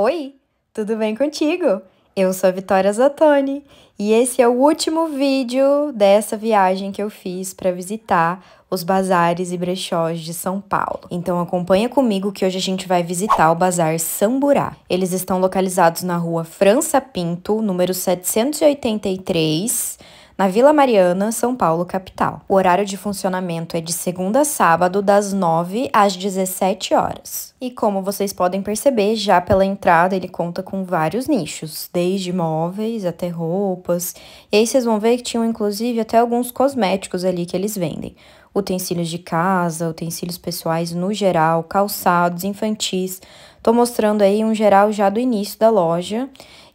Oi, tudo bem contigo? Eu sou a Vitória Zatoni e esse é o último vídeo dessa viagem que eu fiz para visitar os bazares e brechós de São Paulo. Então acompanha comigo que hoje a gente vai visitar o Bazar Samburá. Eles estão localizados na rua França Pinto, número 783, na Vila Mariana, São Paulo, capital. O horário de funcionamento é de segunda a sábado, das 9 às 17 horas. E como vocês podem perceber, já pela entrada ele conta com vários nichos, desde móveis até roupas. E aí vocês vão ver que tinham inclusive até alguns cosméticos ali que eles vendem utensílios de casa, utensílios pessoais no geral, calçados infantis. Tô mostrando aí um geral já do início da loja.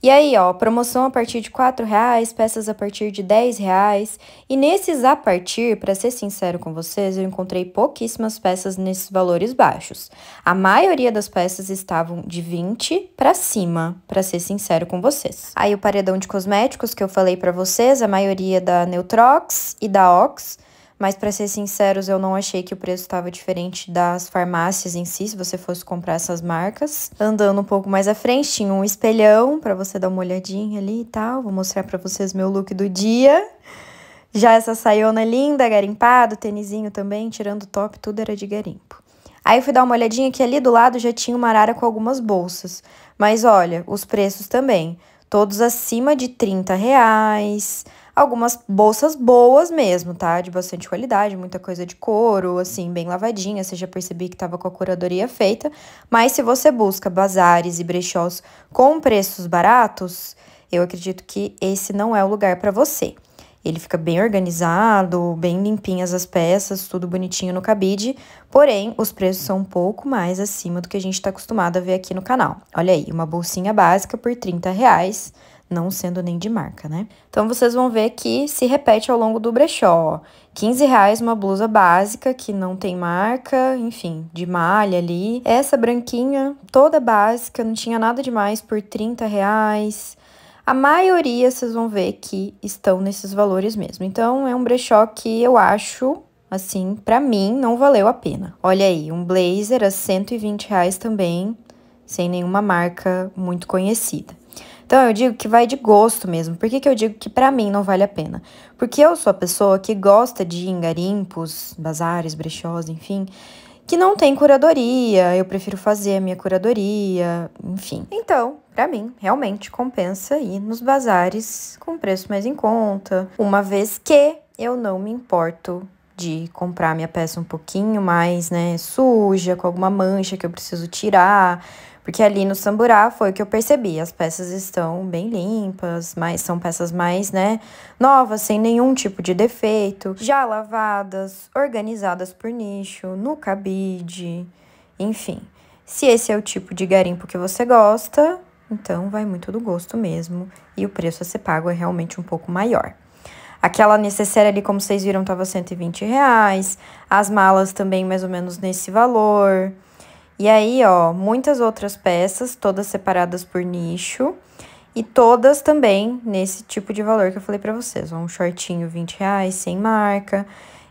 E aí, ó, promoção a partir de R$ reais, peças a partir de R$ reais. E nesses a partir, para ser sincero com vocês, eu encontrei pouquíssimas peças nesses valores baixos. A maioria das peças estavam de 20 para cima, para ser sincero com vocês. Aí o paredão de cosméticos que eu falei para vocês, a maioria da Neutrox e da Ox mas para ser sinceros, eu não achei que o preço estava diferente das farmácias em si, se você fosse comprar essas marcas. Andando um pouco mais à frente, tinha um espelhão para você dar uma olhadinha ali e tal. Vou mostrar para vocês meu look do dia. Já essa saiona linda, garimpado, tênisinho também, tirando o top, tudo era de garimpo. Aí eu fui dar uma olhadinha que ali do lado já tinha uma arara com algumas bolsas. Mas olha, os preços também. Todos acima de 30 reais algumas bolsas boas mesmo, tá? De bastante qualidade, muita coisa de couro, assim, bem lavadinha. Você já percebi que tava com a curadoria feita. Mas se você busca bazares e brechós com preços baratos, eu acredito que esse não é o lugar para você. Ele fica bem organizado, bem limpinhas as peças, tudo bonitinho no cabide, porém os preços são um pouco mais acima do que a gente está acostumado a ver aqui no canal. Olha aí, uma bolsinha básica por 30 reais, não sendo nem de marca, né? Então vocês vão ver que se repete ao longo do brechó. 15 reais uma blusa básica que não tem marca, enfim, de malha ali. Essa branquinha toda básica, não tinha nada demais por 30 reais. A maioria vocês vão ver que estão nesses valores mesmo. Então é um brechó que eu acho assim, para mim não valeu a pena. Olha aí, um blazer a 120 reais também, sem nenhuma marca muito conhecida. Então eu digo que vai de gosto mesmo. Por que, que eu digo que para mim não vale a pena? Porque eu sou a pessoa que gosta de ir em garimpos, bazares, brechós, enfim, que não tem curadoria, eu prefiro fazer a minha curadoria, enfim. Então, para mim, realmente compensa ir nos bazares com preço mais em conta, uma vez que eu não me importo de comprar minha peça um pouquinho mais, né, suja, com alguma mancha que eu preciso tirar, porque ali no Samburá foi o que eu percebi. As peças estão bem limpas, mas são peças mais, né, novas, sem nenhum tipo de defeito, já lavadas, organizadas por nicho, no cabide, enfim. Se esse é o tipo de garimpo que você gosta, então vai muito do gosto mesmo, e o preço a ser pago é realmente um pouco maior. Aquela necessária ali, como vocês viram, estava 120 reais. As malas também mais ou menos nesse valor. E aí, ó, muitas outras peças, todas separadas por nicho. E todas também nesse tipo de valor que eu falei pra vocês. um shortinho 20 reais, sem marca.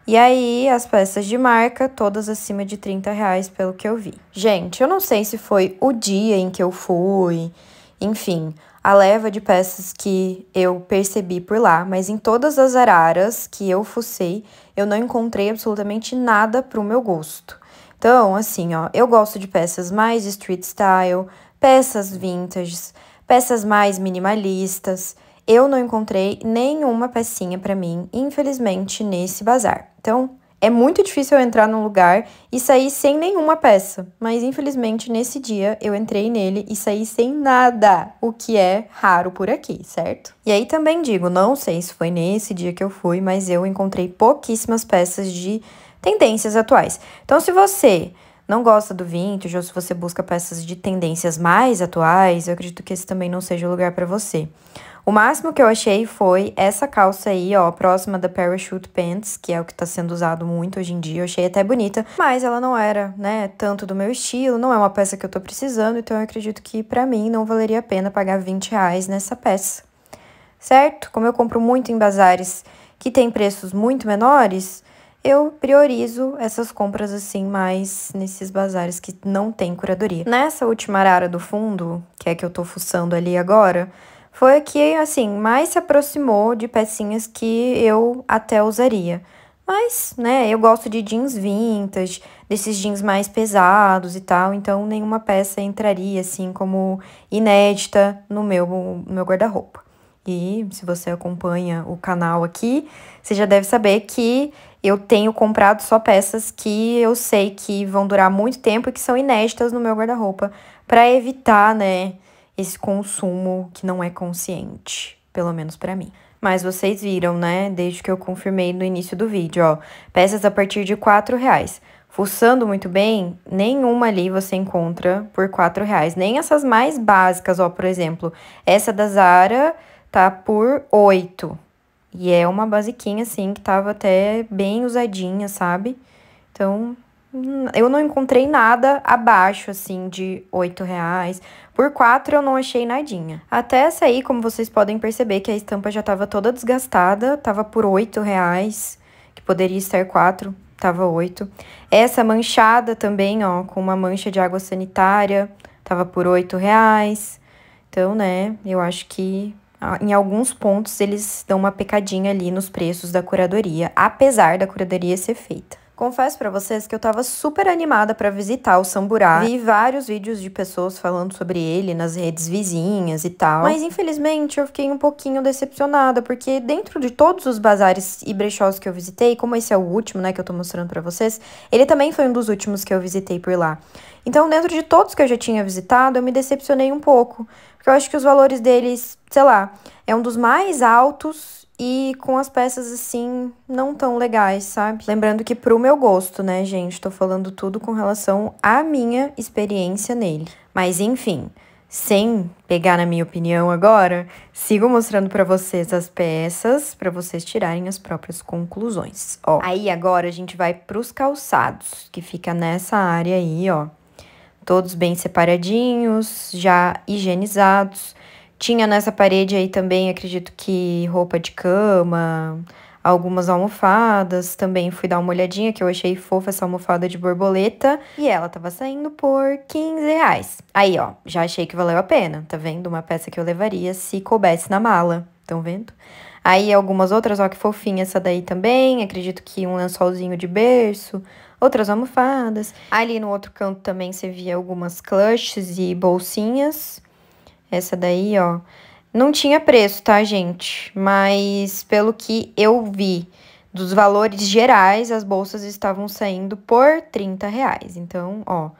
E aí, as peças de marca, todas acima de 30 reais, pelo que eu vi. Gente, eu não sei se foi o dia em que eu fui, enfim, a leva de peças que eu percebi por lá, mas em todas as araras que eu fucei, eu não encontrei absolutamente nada pro meu gosto. Então, assim, ó, eu gosto de peças mais street style, peças vintage, peças mais minimalistas. Eu não encontrei nenhuma pecinha para mim, infelizmente, nesse bazar. Então, é muito difícil eu entrar num lugar e sair sem nenhuma peça, mas infelizmente nesse dia eu entrei nele e saí sem nada, o que é raro por aqui, certo? E aí também digo, não sei se foi nesse dia que eu fui, mas eu encontrei pouquíssimas peças de tendências atuais. Então, se você não gosta do vintage ou se você busca peças de tendências mais atuais, eu acredito que esse também não seja o lugar para você. O máximo que eu achei foi essa calça aí, ó, próxima da Parachute Pants, que é o que tá sendo usado muito hoje em dia. Eu achei até bonita, mas ela não era, né, tanto do meu estilo, não é uma peça que eu tô precisando, então eu acredito que para mim não valeria a pena pagar 20 reais nessa peça. Certo? Como eu compro muito em bazares que tem preços muito menores, eu priorizo essas compras assim mais nesses bazares que não tem curadoria. Nessa última arara do fundo, que é que eu tô fuçando ali agora, foi a que assim mais se aproximou de pecinhas que eu até usaria. Mas, né, eu gosto de jeans vintage, desses jeans mais pesados e tal, então nenhuma peça entraria assim como inédita no meu, no meu guarda-roupa. E se você acompanha o canal aqui, você já deve saber que eu tenho comprado só peças que eu sei que vão durar muito tempo e que são inéditas no meu guarda-roupa, para evitar, né, esse consumo que não é consciente, pelo menos para mim. Mas vocês viram, né, desde que eu confirmei no início do vídeo, ó, peças a partir de R$ reais. Fuçando muito bem, nenhuma ali você encontra por R$ reais, nem essas mais básicas, ó, por exemplo, essa da Zara tá por 8. E é uma basiquinha, assim, que tava até bem usadinha, sabe? Então, hum, eu não encontrei nada abaixo, assim, de 8 reais. Por 4 eu não achei nadinha. Até essa aí, como vocês podem perceber, que a estampa já tava toda desgastada. Tava por 8 reais, que poderia estar 4, tava 8. Essa manchada também, ó, com uma mancha de água sanitária, tava por 8 reais. Então, né, eu acho que em alguns pontos eles dão uma pecadinha ali nos preços da curadoria, apesar da curadoria ser feita. Confesso para vocês que eu tava super animada para visitar o Samburá. Ah. Vi vários vídeos de pessoas falando sobre ele nas redes vizinhas e tal. Mas infelizmente eu fiquei um pouquinho decepcionada, porque dentro de todos os bazares e brechós que eu visitei, como esse é o último, né, que eu tô mostrando para vocês, ele também foi um dos últimos que eu visitei por lá. Então, dentro de todos que eu já tinha visitado, eu me decepcionei um pouco, porque eu acho que os valores deles, sei lá, é um dos mais altos e com as peças assim não tão legais, sabe? Lembrando que pro meu gosto, né, gente, tô falando tudo com relação à minha experiência nele. Mas enfim, sem pegar na minha opinião agora, sigo mostrando para vocês as peças para vocês tirarem as próprias conclusões, ó. Aí agora a gente vai pros calçados, que fica nessa área aí, ó. Todos bem separadinhos, já higienizados. Tinha nessa parede aí também, acredito que roupa de cama, algumas almofadas. Também fui dar uma olhadinha, que eu achei fofa essa almofada de borboleta. E ela tava saindo por 15 reais. Aí, ó, já achei que valeu a pena, tá vendo? Uma peça que eu levaria se coubesse na mala, estão vendo? Aí, algumas outras, ó, que fofinha essa daí também. Acredito que um lençolzinho de berço, outras almofadas. Ali no outro canto também você via algumas clutches e bolsinhas. Essa daí, ó. Não tinha preço, tá, gente? Mas pelo que eu vi dos valores gerais, as bolsas estavam saindo por 30 reais. Então, ó.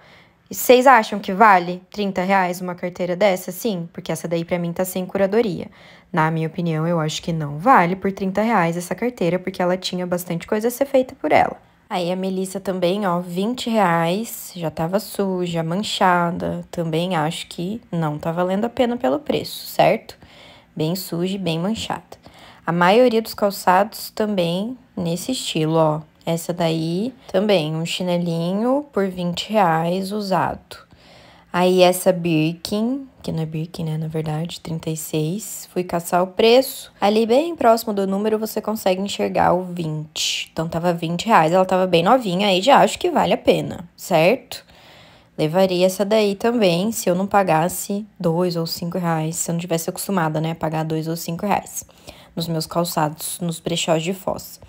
Vocês acham que vale 30 reais uma carteira dessa? Sim, porque essa daí para mim tá sem curadoria. Na minha opinião, eu acho que não vale por 30 reais essa carteira, porque ela tinha bastante coisa a ser feita por ela. Aí a Melissa também, ó, 20 reais, já tava suja, manchada, também acho que não tá valendo a pena pelo preço, certo? Bem suja e bem manchada. A maioria dos calçados também nesse estilo, ó. Essa daí também, um chinelinho por 20 reais usado. Aí essa Birkin, que não é Birkin, né, na verdade, 36. Fui caçar o preço. Ali bem próximo do número você consegue enxergar o 20. Então tava 20 reais, ela tava bem novinha, aí já acho que vale a pena, certo? Levaria essa daí também, se eu não pagasse dois ou cinco reais, se eu não tivesse acostumada, né, a pagar dois ou cinco reais nos meus calçados, nos brechós de Foz.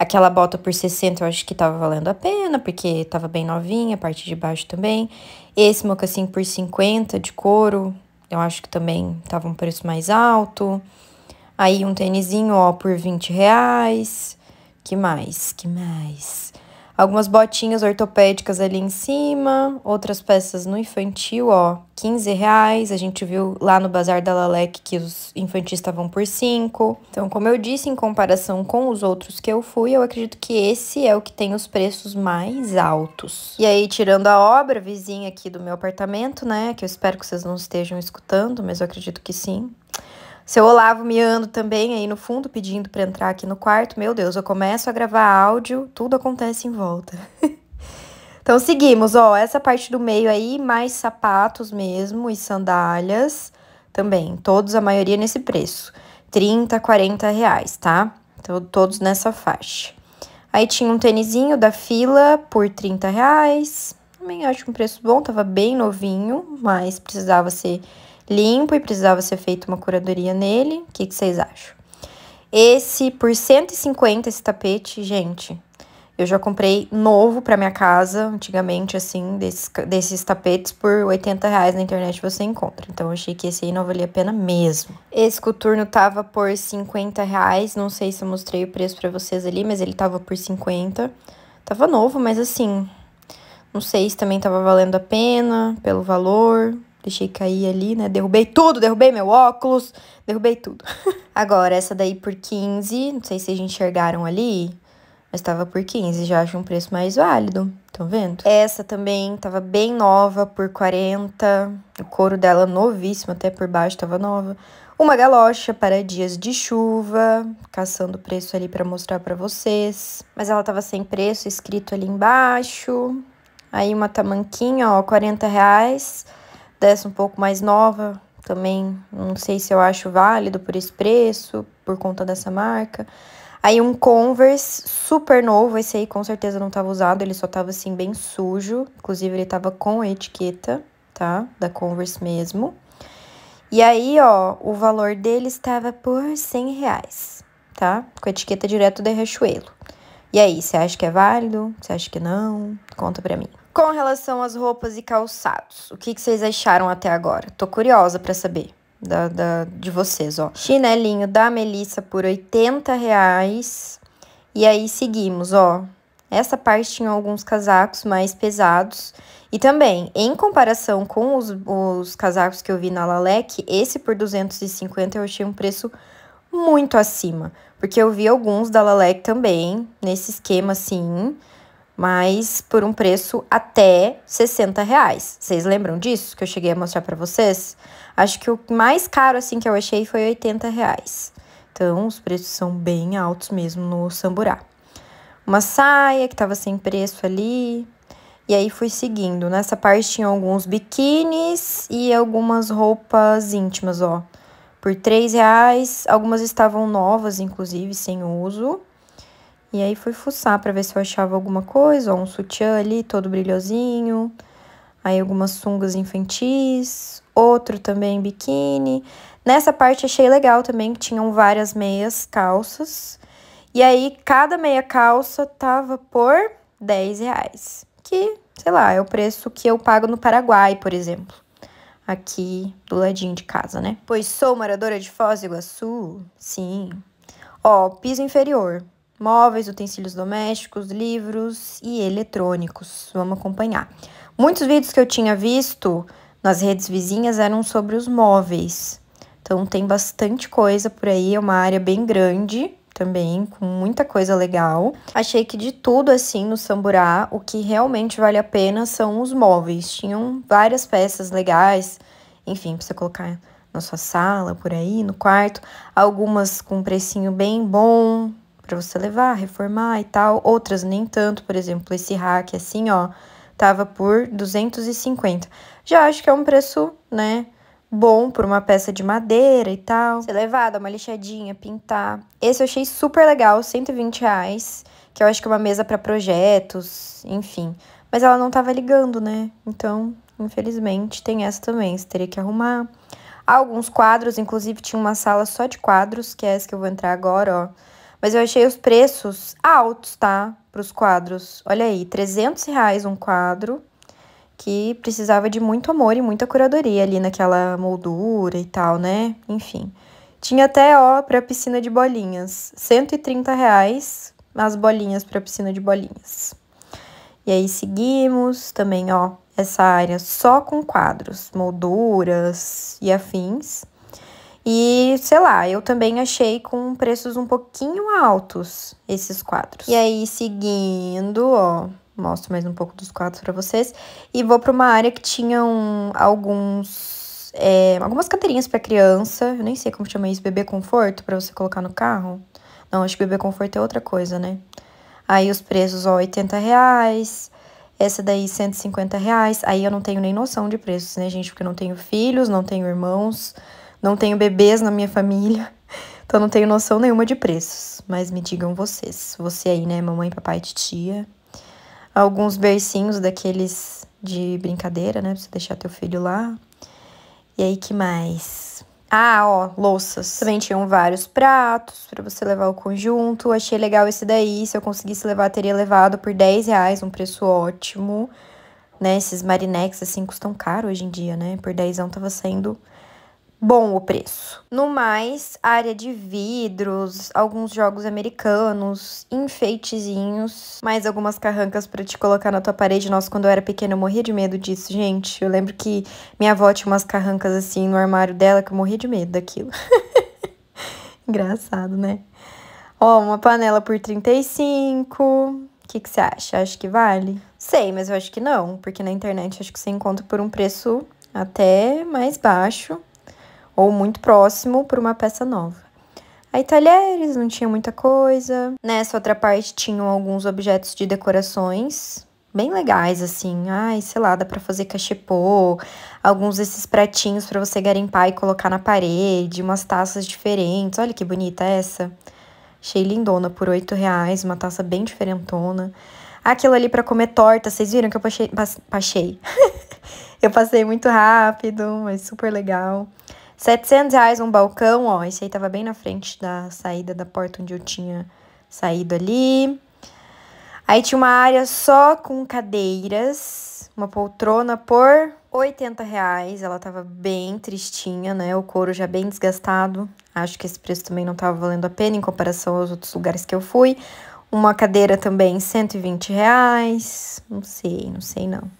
Aquela bota por 60 eu acho que tava valendo a pena, porque tava bem novinha, a parte de baixo também. Esse mocassim por 50 de couro, eu acho que também tava um preço mais alto. Aí um tênisinho, ó, por 20 reais. Que mais? Que mais? Algumas botinhas ortopédicas ali em cima, outras peças no infantil, ó, 15 reais. A gente viu lá no Bazar da Lalec que os infantis estavam por 5. Então, como eu disse, em comparação com os outros que eu fui, eu acredito que esse é o que tem os preços mais altos. E aí, tirando a obra vizinha aqui do meu apartamento, né, que eu espero que vocês não estejam escutando, mas eu acredito que sim. Seu Olavo miando também aí no fundo, pedindo para entrar aqui no quarto. Meu Deus, eu começo a gravar áudio, tudo acontece em volta. então seguimos, ó, essa parte do meio aí, mais sapatos mesmo e sandálias também. Todos, a maioria nesse preço, 30, 40 reais, tá? Então todos nessa faixa. Aí tinha um tênisinho da fila por 30 reais. Também acho um preço bom, tava bem novinho, mas precisava ser limpo e precisava ser feita uma curadoria nele. O que, que vocês acham? Esse por 150 esse tapete, gente. Eu já comprei novo para minha casa, antigamente, assim, desses, desses tapetes, por 80 reais na internet você encontra. Então, eu achei que esse aí não valia a pena mesmo. Esse coturno tava por 50 reais, não sei se eu mostrei o preço para vocês ali, mas ele tava por 50. Tava novo, mas assim, não sei se também tava valendo a pena, pelo valor, Deixei cair ali, né? Derrubei tudo, derrubei meu óculos, derrubei tudo. Agora, essa daí por 15, não sei se vocês enxergaram ali, mas tava por 15, já acho um preço mais válido, estão vendo? Essa também tava bem nova, por 40, o couro dela novíssimo, até por baixo tava nova. Uma galocha para dias de chuva, caçando o preço ali para mostrar para vocês. Mas ela tava sem preço, escrito ali embaixo. Aí uma tamanquinha, ó, 40 reais dessa um pouco mais nova, também não sei se eu acho válido por esse preço, por conta dessa marca. Aí um Converse super novo, esse aí com certeza não tava usado, ele só tava assim bem sujo, inclusive ele tava com a etiqueta, tá? Da Converse mesmo. E aí, ó, o valor dele estava por 100 reais, tá? Com a etiqueta direto da Riachuelo. E aí, você acha que é válido? Você acha que não? Conta pra mim. Com relação às roupas e calçados, o que, que vocês acharam até agora? Tô curiosa para saber. Da, da, de vocês, ó. Chinelinho da Melissa por 80 reais. E aí seguimos, ó. Essa parte tinha alguns casacos mais pesados. E também, em comparação com os, os casacos que eu vi na Lalec, esse por 250 eu achei um preço muito acima. Porque eu vi alguns da Lalec também, nesse esquema assim mas por um preço até 60 reais. Vocês lembram disso que eu cheguei a mostrar para vocês? Acho que o mais caro assim que eu achei foi 80 reais. Então os preços são bem altos mesmo no Samburá. Uma saia que estava sem preço ali. E aí fui seguindo. Nessa parte tinha alguns biquínis e algumas roupas íntimas, ó. Por 3 reais. Algumas estavam novas, inclusive, sem uso. E aí fui fuçar para ver se eu achava alguma coisa, ó, um sutiã ali todo brilhosinho, aí algumas sungas infantis, outro também biquíni. Nessa parte achei legal também que tinham várias meias calças. E aí cada meia calça tava por 10 reais, que, sei lá, é o preço que eu pago no Paraguai, por exemplo. Aqui do ladinho de casa, né? Pois sou moradora de Foz do Iguaçu? Sim. Ó, piso inferior, móveis, utensílios domésticos, livros e eletrônicos. Vamos acompanhar. Muitos vídeos que eu tinha visto nas redes vizinhas eram sobre os móveis. Então tem bastante coisa por aí, é uma área bem grande também, com muita coisa legal. Achei que de tudo assim no Samburá, o que realmente vale a pena são os móveis. Tinham várias peças legais, enfim, para você colocar na sua sala, por aí, no quarto, algumas com um precinho bem bom, para você levar, reformar e tal. Outras nem tanto, por exemplo, esse rack assim, ó, tava por 250. Já acho que é um preço, né, bom por uma peça de madeira e tal. Ser levada, uma lixadinha, pintar. Esse eu achei super legal, 120 reais, que eu acho que é uma mesa para projetos, enfim. Mas ela não tava ligando, né? Então, infelizmente, tem essa também, você teria que arrumar. alguns quadros, inclusive tinha uma sala só de quadros, que é essa que eu vou entrar agora, ó mas eu achei os preços altos, tá? Para os quadros. Olha aí, 300 reais um quadro que precisava de muito amor e muita curadoria ali naquela moldura e tal, né? Enfim. Tinha até, ó, para piscina de bolinhas. 130 reais as bolinhas para piscina de bolinhas. E aí seguimos também, ó, essa área só com quadros, molduras e afins. E, sei lá, eu também achei com preços um pouquinho altos esses quadros. E aí, seguindo, ó, mostro mais um pouco dos quadros para vocês. E vou para uma área que tinham alguns. É, algumas cadeirinhas para criança. Eu nem sei como chama isso, bebê conforto, para você colocar no carro. Não, acho que bebê conforto é outra coisa, né? Aí os preços, ó, 80 reais. Essa daí, 150 reais. Aí eu não tenho nem noção de preços, né, gente? Porque eu não tenho filhos, não tenho irmãos. Não tenho bebês na minha família, então não tenho noção nenhuma de preços. Mas me digam vocês, você aí, né, mamãe, papai, titia. Alguns bercinhos daqueles de brincadeira, né, pra você deixar teu filho lá. E aí, que mais? Ah, ó, louças. Também tinham vários pratos para você levar o conjunto. Achei legal esse daí. Se eu conseguisse levar, teria levado por 10 reais, um preço ótimo. Né, esses marinex, assim, custam caro hoje em dia, né? Por 10 tava saindo bom o preço. No mais, área de vidros, alguns jogos americanos, enfeitezinhos, mais algumas carrancas para te colocar na tua parede. Nossa, quando eu era pequena eu morria de medo disso, gente. Eu lembro que minha avó tinha umas carrancas assim no armário dela que eu morria de medo daquilo. Engraçado, né? Ó, uma panela por 35. O que, que você acha? Acho que vale? Sei, mas eu acho que não, porque na internet acho que você encontra por um preço até mais baixo ou muito próximo para uma peça nova. Aí talheres, não tinha muita coisa. Nessa outra parte tinham alguns objetos de decorações, bem legais assim. Ai, sei lá, dá para fazer cachepô, alguns desses pratinhos para você garimpar e colocar na parede, umas taças diferentes. Olha que bonita essa. Achei lindona por oito reais, uma taça bem diferentona. Aquilo ali para comer torta, vocês viram que eu passei, passei. eu passei muito rápido, mas super legal. 700 reais um balcão, ó. Esse aí tava bem na frente da saída da porta onde eu tinha saído ali. Aí tinha uma área só com cadeiras, uma poltrona por 80 reais. Ela tava bem tristinha, né? O couro já bem desgastado. Acho que esse preço também não tava valendo a pena em comparação aos outros lugares que eu fui. Uma cadeira também 120 reais. Não sei, não sei não.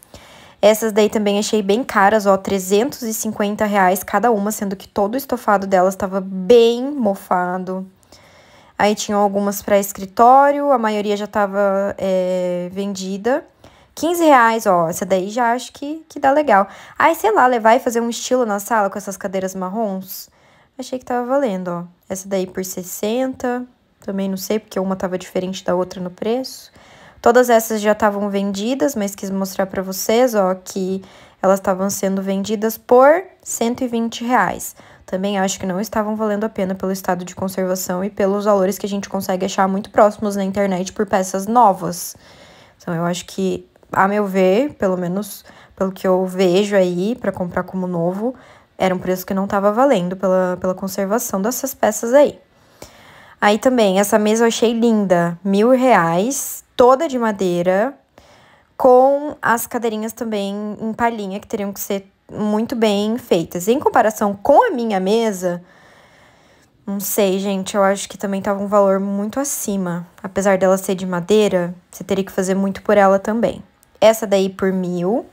Essas daí também achei bem caras, ó, 350 reais cada uma, sendo que todo o estofado delas estava bem mofado. Aí tinham algumas para escritório, a maioria já estava é, vendida. 15 reais, ó, essa daí já acho que, que dá legal. Aí, sei lá, levar e fazer um estilo na sala com essas cadeiras marrons, achei que tava valendo, ó. Essa daí por 60, também não sei, porque uma tava diferente da outra no preço. Todas essas já estavam vendidas, mas quis mostrar para vocês, ó, que elas estavam sendo vendidas por 120 reais. Também acho que não estavam valendo a pena pelo estado de conservação e pelos valores que a gente consegue achar muito próximos na internet por peças novas. Então eu acho que, a meu ver, pelo menos pelo que eu vejo aí para comprar como novo, era um preço que não estava valendo pela, pela conservação dessas peças aí. Aí também, essa mesa eu achei linda, mil reais, toda de madeira, com as cadeirinhas também em palhinha, que teriam que ser muito bem feitas. Em comparação com a minha mesa, não sei, gente, eu acho que também tava um valor muito acima. Apesar dela ser de madeira, você teria que fazer muito por ela também. Essa daí por mil,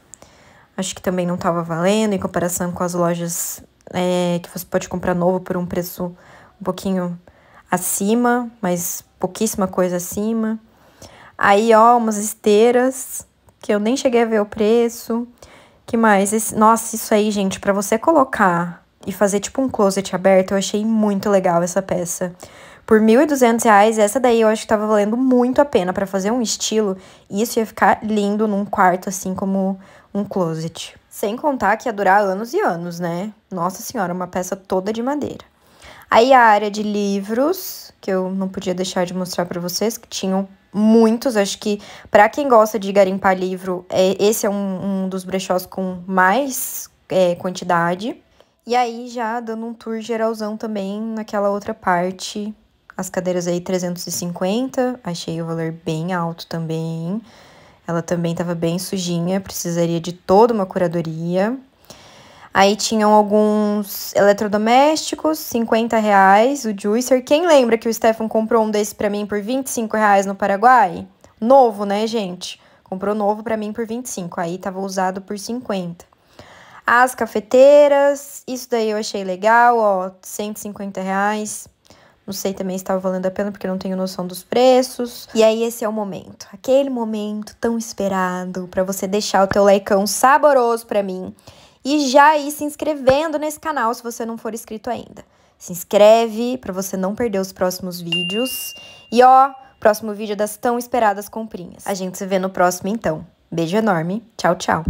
acho que também não tava valendo, em comparação com as lojas é, que você pode comprar novo por um preço um pouquinho acima, mas pouquíssima coisa acima. Aí, ó, umas esteiras, que eu nem cheguei a ver o preço. Que mais? Esse, nossa, isso aí, gente, para você colocar e fazer tipo um closet aberto, eu achei muito legal essa peça. Por R$ 1.200, essa daí eu acho que tava valendo muito a pena para fazer um estilo. E isso ia ficar lindo num quarto, assim, como um closet. Sem contar que ia durar anos e anos, né? Nossa senhora, uma peça toda de madeira. Aí a área de livros, que eu não podia deixar de mostrar para vocês, que tinham muitos. Acho que para quem gosta de garimpar livro, é, esse é um, um dos brechós com mais é, quantidade. E aí já dando um tour geralzão também naquela outra parte. As cadeiras aí 350, achei o valor bem alto também. Ela também estava bem sujinha, precisaria de toda uma curadoria. Aí tinham alguns eletrodomésticos, 50 reais, o juicer. Quem lembra que o Stefan comprou um desse para mim por 25 reais no Paraguai? Novo, né, gente? Comprou novo para mim por 25, aí tava usado por 50. As cafeteiras, isso daí eu achei legal, ó, 150 reais. Não sei também se estava valendo a pena, porque não tenho noção dos preços. E aí esse é o momento, aquele momento tão esperado para você deixar o teu leicão saboroso para mim e já ir se inscrevendo nesse canal se você não for inscrito ainda. Se inscreve para você não perder os próximos vídeos. E ó, próximo vídeo das tão esperadas comprinhas. A gente se vê no próximo então. Beijo enorme. Tchau, tchau.